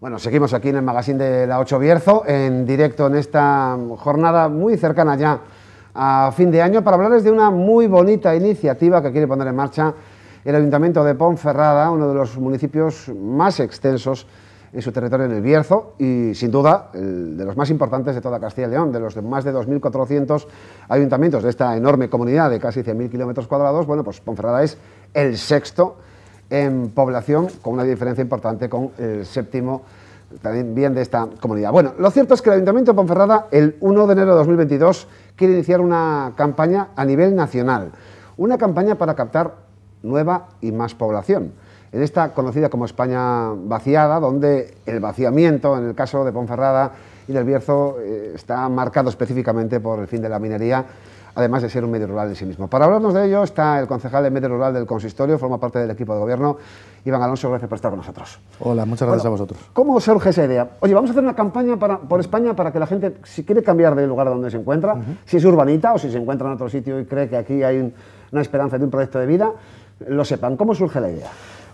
Bueno, seguimos aquí en el magazine de La Ocho Bierzo, en directo en esta jornada muy cercana ya a fin de año, para hablarles de una muy bonita iniciativa que quiere poner en marcha el Ayuntamiento de Ponferrada, uno de los municipios más extensos en su territorio en el Bierzo y sin duda de los más importantes de toda Castilla y León, de los de más de 2.400 ayuntamientos de esta enorme comunidad de casi 100.000 kilómetros cuadrados, bueno, pues Ponferrada es el sexto en población, con una diferencia importante con el séptimo también bien de esta comunidad. Bueno, lo cierto es que el Ayuntamiento de Ponferrada el 1 de enero de 2022 quiere iniciar una campaña a nivel nacional, una campaña para captar nueva y más población. En esta conocida como España vaciada, donde el vaciamiento, en el caso de Ponferrada y del Bierzo, eh, está marcado específicamente por el fin de la minería además de ser un medio rural en sí mismo. Para hablarnos de ello está el concejal de medio rural del consistorio, forma parte del equipo de gobierno. Iván Alonso, gracias por estar con nosotros. Hola, muchas gracias a vosotros. ¿Cómo surge esa idea? Oye, vamos a hacer una campaña por España para que la gente, si quiere cambiar de lugar donde se encuentra, si es urbanita o si se encuentra en otro sitio y cree que aquí hay una esperanza de un proyecto de vida, lo sepan. ¿Cómo surge la idea?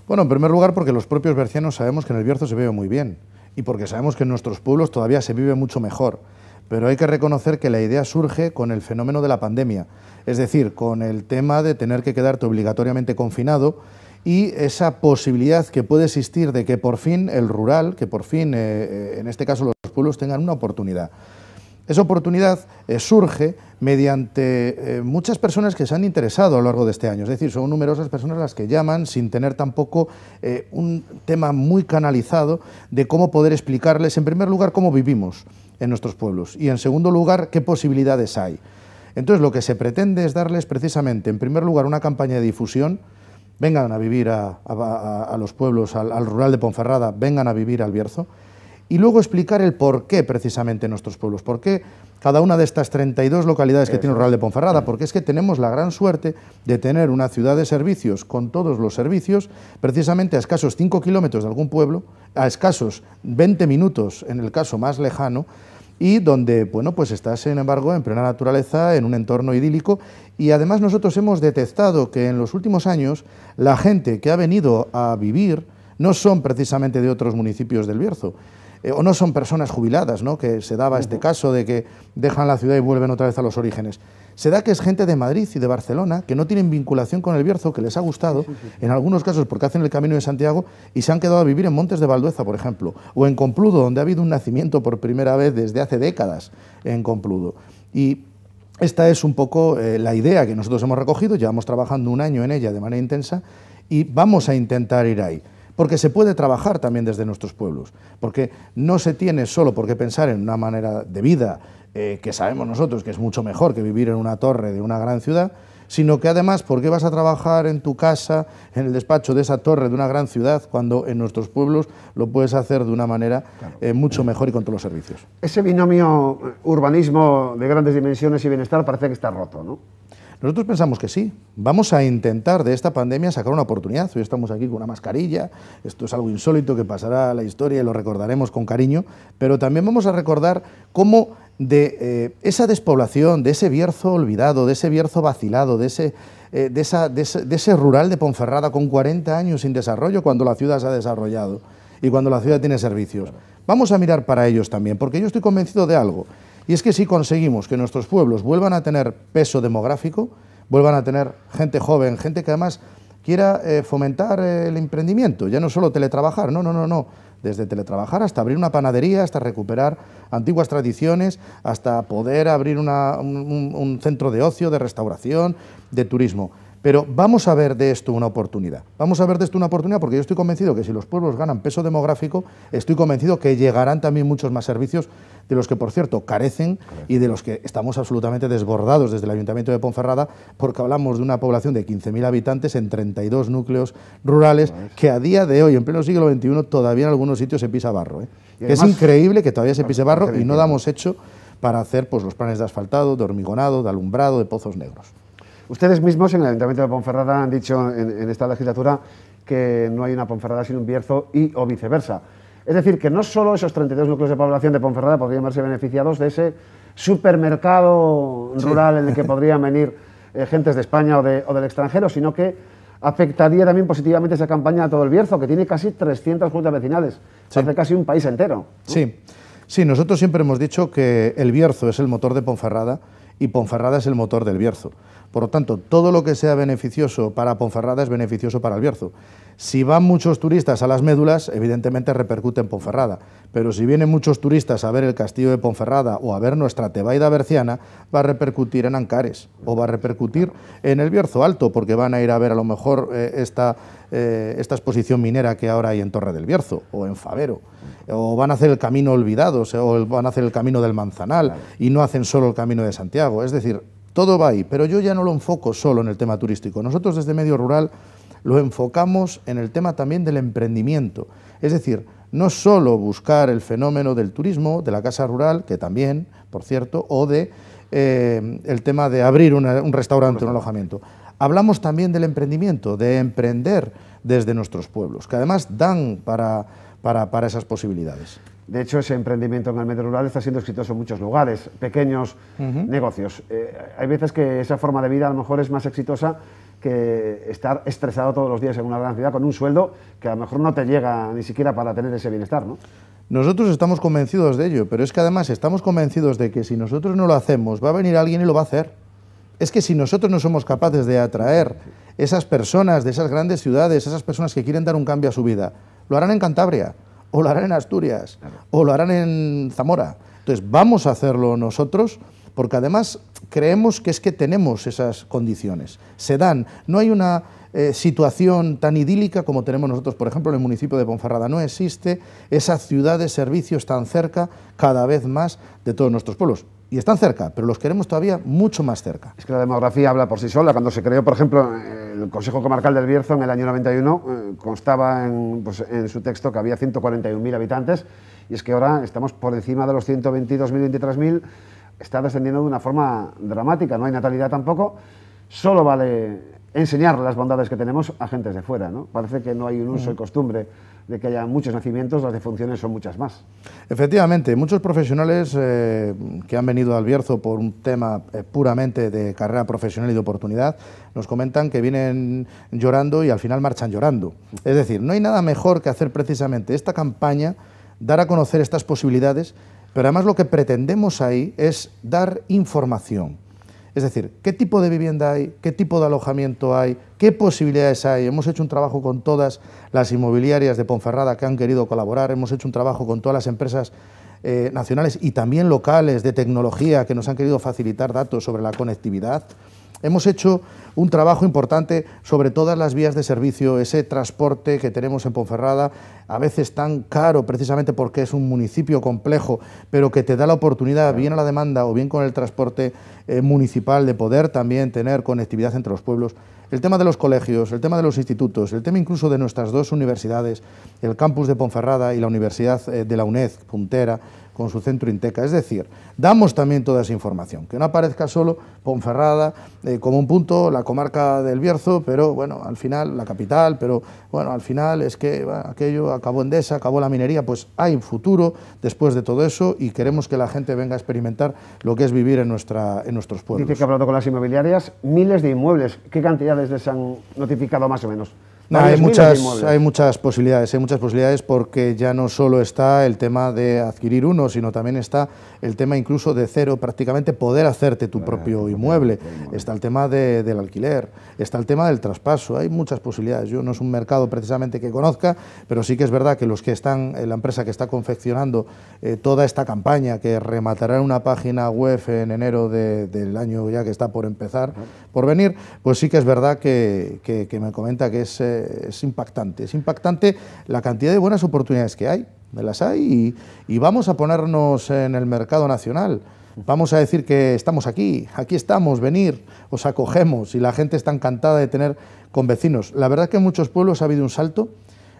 Bueno, en primer lugar porque los propios bercianos sabemos que en el Bierzo se vive muy bien y porque sabemos que en nuestros pueblos todavía se vive mucho mejor pero hay que reconocer que la idea surge con el fenómeno de la pandemia, es decir, con el tema de tener que quedarte obligatoriamente confinado y esa posibilidad que puede existir de que por fin el rural, que por fin eh, eh, en este caso los pueblos tengan una oportunidad. Esa oportunidad eh, surge mediante eh, muchas personas que se han interesado a lo largo de este año, es decir, son numerosas personas las que llaman sin tener tampoco eh, un tema muy canalizado de cómo poder explicarles, en primer lugar, cómo vivimos en nuestros pueblos y, en segundo lugar, qué posibilidades hay. Entonces, lo que se pretende es darles precisamente, en primer lugar, una campaña de difusión, vengan a vivir a, los pueblos, al, al rural de Ponferrada, vengan a vivir al Bierzo, y luego explicar el por qué precisamente nuestros pueblos, por qué cada una de estas 32 localidades que tiene tiene Rural de Ponferrada, mm. porque es que tenemos la gran suerte de tener una ciudad de servicios con todos los servicios, precisamente a escasos 5 kilómetros de algún pueblo, a escasos 20 minutos en el caso más lejano, y donde, bueno, pues está, sin embargo, en plena naturaleza, en un entorno idílico, y además nosotros hemos detectado que en los últimos años la gente que ha venido a vivir no son precisamente de otros municipios del Bierzo, eh, o no son personas jubiladas, ¿no? que se daba este caso de que dejan la ciudad y vuelven otra vez a los orígenes. Se da que es gente de Madrid y de Barcelona que no tienen vinculación con el Bierzo, que les ha gustado, en algunos casos porque hacen el camino de Santiago y se han quedado a vivir en Montes de Valdueza, por ejemplo, o en Compludo, donde ha habido un nacimiento por primera vez desde hace décadas en Compludo. Y esta es un poco eh, la idea que nosotros hemos recogido, llevamos trabajando un año en ella de manera intensa y vamos a intentar ir ahí porque se puede trabajar también desde nuestros pueblos, porque no se tiene solo por qué pensar en una manera de vida eh, que sabemos nosotros que es mucho mejor que vivir en una torre de una gran ciudad, sino que además, ¿por qué vas a trabajar en tu casa, en el despacho de esa torre de una gran ciudad, cuando en nuestros pueblos lo puedes hacer de una manera eh, mucho mejor y con todos los servicios? Ese binomio urbanismo de grandes dimensiones y bienestar parece que está roto, ¿no? Nosotros pensamos que sí. Vamos a intentar de esta pandemia sacar una oportunidad. Hoy estamos aquí con una mascarilla. Esto es algo insólito que pasará a la historia y lo recordaremos con cariño. Pero también vamos a recordar cómo de eh, esa despoblación, de ese Bierzo olvidado, de ese Bierzo vacilado, de ese, eh, de, de ese rural de Ponferrada con 40 años sin desarrollo cuando la ciudad se ha desarrollado y cuando la ciudad tiene servicios. Vamos a mirar para ellos también, porque yo estoy convencido de algo. Y es que si conseguimos que nuestros pueblos vuelvan a tener peso demográfico, vuelvan a tener gente joven, gente que además quiera eh, fomentar eh, el emprendimiento, ya no solo teletrabajar, no, no, no, no, desde teletrabajar hasta abrir una panadería, hasta recuperar antiguas tradiciones, hasta poder abrir un, centro de ocio, de restauración, de turismo. Pero vamos a ver de esto una oportunidad. Vamos a ver de esto una oportunidad porque yo estoy convencido que si los pueblos ganan peso demográfico, estoy convencido que llegarán también muchos más servicios de los que, por cierto, carecen y de los que estamos absolutamente desbordados desde el Ayuntamiento de Ponferrada porque hablamos de una población de 15.000 habitantes en 32 núcleos rurales que a día de hoy, en pleno siglo XXI, todavía en algunos sitios se pisa barro. ¿eh? es increíble que todavía se pise barro y no damos hecho para hacer pues, los planes de asfaltado, de hormigonado, de alumbrado, de pozos negros. Ustedes mismos en el Ayuntamiento de Ponferrada han dicho en, esta legislatura que no hay una Ponferrada sin un Bierzo y o viceversa. Es decir, que no solo esos 32 núcleos de población de Ponferrada podrían verse beneficiados de ese supermercado rural en el que podrían venir eh, gentes de España o, del extranjero, sino que afectaría también positivamente esa campaña a todo el Bierzo, que tiene casi 300 juntas vecinales, hace casi un país entero. Sí. sí, nosotros siempre hemos dicho que el Bierzo es el motor de Ponferrada y Ponferrada es el motor del Bierzo. Por lo tanto, todo lo que sea beneficioso para Ponferrada es beneficioso para el Bierzo. Si van muchos turistas a las médulas, evidentemente repercute en Ponferrada, pero si vienen muchos turistas a ver el castillo de Ponferrada o a ver nuestra Tebaida berciana, va a repercutir en Ancares o va a repercutir en el Bierzo Alto, porque van a ir a ver a lo mejor eh, esta eh, esta exposición minera que ahora hay en Torre del Bierzo o en Favero, o van a hacer el camino olvidado, o, van a hacer el camino del Manzanal y no hacen solo el camino de Santiago. Es decir, todo va ahí, pero yo ya no lo enfoco solo en el tema turístico. Nosotros desde Medio Rural lo enfocamos en el tema también del emprendimiento, es decir, no solo buscar el fenómeno del turismo, de la casa rural, que también, por cierto, o de eh, el tema de abrir un restaurante, un alojamiento. Hablamos también del emprendimiento, de emprender desde nuestros pueblos, que además dan para, para, para esas posibilidades. De hecho, ese emprendimiento en el medio rural está siendo exitoso en muchos lugares, pequeños negocios. Eh, hay veces que esa forma de vida a lo mejor es más exitosa que estar estresado todos los días en una gran ciudad con un sueldo que a lo mejor no te llega ni siquiera para tener ese bienestar, ¿no? Nosotros estamos convencidos de ello, pero es que además estamos convencidos de que si nosotros no lo hacemos, va a venir alguien y lo va a hacer es que si nosotros no somos capaces de atraer esas personas de esas grandes ciudades, esas personas que quieren dar un cambio a su vida, lo harán en Cantabria, o lo harán en Asturias, o lo harán en Zamora. Entonces, vamos a hacerlo nosotros porque además creemos que es que tenemos esas condiciones. Se dan, no hay una eh, situación tan idílica como tenemos nosotros, por ejemplo, en el municipio de Ponferrada. No existe esa ciudad de servicios tan cerca cada vez más de todos nuestros pueblos y están cerca, pero los queremos todavía mucho más cerca. Es que la demografía habla por sí sola. Cuando se creó, por ejemplo, el Consejo Comarcal del Bierzo en el año 91, eh, constaba en, pues, en, su texto que había 141.000 habitantes y es que ahora estamos por encima de los 122.000, 23.000. Está descendiendo de una forma dramática, no hay natalidad tampoco. Solo vale enseñar las bondades que tenemos a gentes de fuera. ¿no? Parece que no hay un uso y mm. costumbre de que haya muchos nacimientos, las defunciones son muchas más. Efectivamente, muchos profesionales eh, que han venido al Bierzo por un tema eh, puramente de carrera profesional y de oportunidad, nos comentan que vienen llorando y al final marchan llorando. Es decir, no hay nada mejor que hacer precisamente esta campaña, dar a conocer estas posibilidades, pero además lo que pretendemos ahí es dar información es decir, qué tipo de vivienda hay, qué tipo de alojamiento hay, qué posibilidades hay. Hemos hecho un trabajo con todas las inmobiliarias de Ponferrada que han querido colaborar, hemos hecho un trabajo con todas las empresas eh, nacionales y también locales de tecnología que nos han querido facilitar datos sobre la conectividad. Hemos hecho un trabajo importante sobre todas las vías de servicio, ese transporte que tenemos en Ponferrada, a veces tan caro precisamente porque es un municipio complejo, pero que te da la oportunidad, bien a la demanda o bien con el transporte eh, municipal, de poder también tener conectividad entre los pueblos el tema de los colegios, el tema de los institutos, el tema incluso de nuestras dos universidades, el campus de Ponferrada y la Universidad eh, de la UNED, puntera, con su centro Inteca. Es decir, damos también toda esa información, que no aparezca solo Ponferrada eh, como un punto, la comarca del Bierzo, pero bueno, al final la capital, pero bueno, al final es que aquello acabó en Desa, acabó la minería, pues hay futuro después de todo eso y queremos que la gente venga a experimentar lo que es vivir en, nuestra, en nuestros pueblos. Dice que hablado con las inmobiliarias, miles de inmuebles, ¿qué cantidad de les han notificado más o menos? hay, muchas, hay muchas posibilidades, hay muchas posibilidades porque ya no solo está el tema de adquirir uno, sino también está el tema incluso de cero, prácticamente poder hacerte tu propio inmueble, está el tema del alquiler, está el tema del traspaso, hay muchas posibilidades. Yo no es un mercado precisamente que conozca, pero sí que es verdad que los que están, eh, la empresa que está confeccionando eh, toda esta campaña, que rematará en una página web en enero del año ya que está por empezar, por venir, pues sí que es verdad que, me comenta que es, eh, es, impactante. Es impactante la cantidad de buenas oportunidades que hay, me las hay, y, y vamos a ponernos en el mercado nacional. Vamos a decir que estamos aquí, aquí estamos, venir, os acogemos, y la gente está encantada de tener con vecinos. La verdad que en muchos pueblos ha habido un salto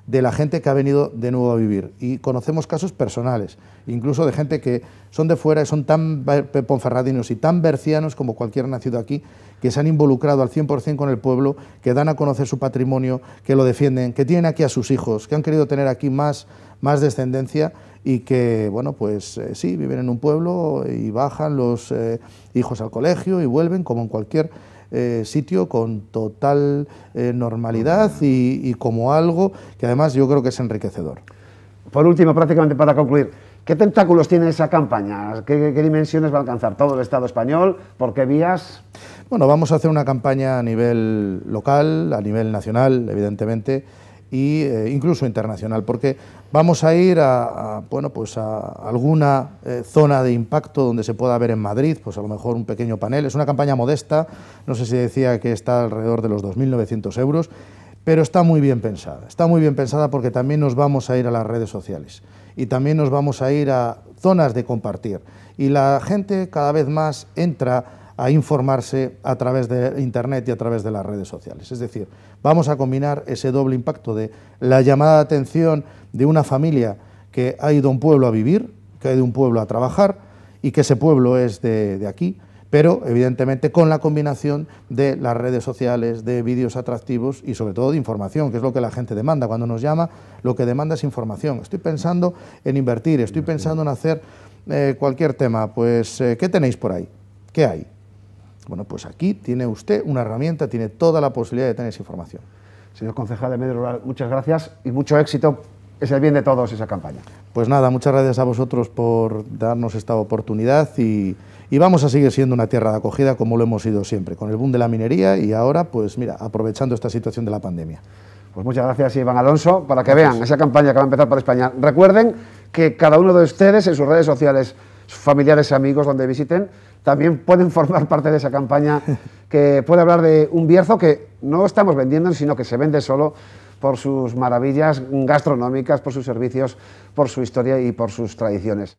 de la gente que ha venido de nuevo a vivir. Y conocemos casos personales, incluso de gente que son de fuera y son tan ponferradinos y tan bercianos como cualquier nacido aquí, que se han involucrado al 100% con el pueblo, que dan a conocer su patrimonio, que lo defienden, que tienen aquí a sus hijos, que han querido tener aquí más, más descendencia y que, bueno, pues eh, sí, viven en un pueblo y bajan los eh, hijos al colegio y vuelven como en cualquier eh, sitio con total eh, normalidad y, como algo que además yo creo que es enriquecedor. Por último, prácticamente para concluir, ¿Qué tentáculos tiene esa campaña? qué, dimensiones va a alcanzar todo el Estado español? ¿Por qué vías? Bueno, vamos a hacer una campaña a nivel local, a nivel nacional, evidentemente e incluso internacional, porque vamos a ir a, bueno, pues a alguna eh, zona de impacto donde se pueda ver en Madrid, pues a lo mejor un pequeño panel. Es una campaña modesta, no sé si decía que está alrededor de los 2.900 euros, pero está muy bien pensada. Está muy bien pensada porque también nos vamos a ir a las redes sociales y también nos vamos a ir a zonas de compartir. Y la gente cada vez más entra a informarse a través de Internet y a través de las redes sociales. Es decir, vamos a combinar ese doble impacto de la llamada de atención de una familia que ha ido a un pueblo a vivir, que ha ido a un pueblo a trabajar y que ese pueblo es de, aquí, pero evidentemente con la combinación de las redes sociales, de vídeos atractivos y sobre todo de información, que es lo que la gente demanda. Cuando nos llama, lo que demanda es información. Estoy pensando en invertir, estoy pensando en hacer eh, cualquier tema. Pues, eh, ¿qué tenéis por ahí? ¿Qué hay? Bueno, pues aquí tiene usted una herramienta, tiene toda la posibilidad de tener esa información. Señor concejal de Medio Rural, muchas gracias y mucho éxito. Es el bien de todos esa campaña. Pues nada, muchas gracias a vosotros por darnos esta oportunidad y, vamos a seguir siendo una tierra de acogida como lo hemos sido siempre, con el boom de la minería y ahora, pues mira, aprovechando esta situación de la pandemia. Pues muchas gracias Iván Alonso, para que vean esa campaña que va a empezar para España. Recuerden que cada uno de ustedes en sus redes sociales, familiares, amigos, donde visiten, también pueden formar parte de esa campaña que puede hablar de un Bierzo que no estamos vendiendo, sino que se vende solo por sus maravillas gastronómicas, por sus servicios, por su historia y por sus tradiciones.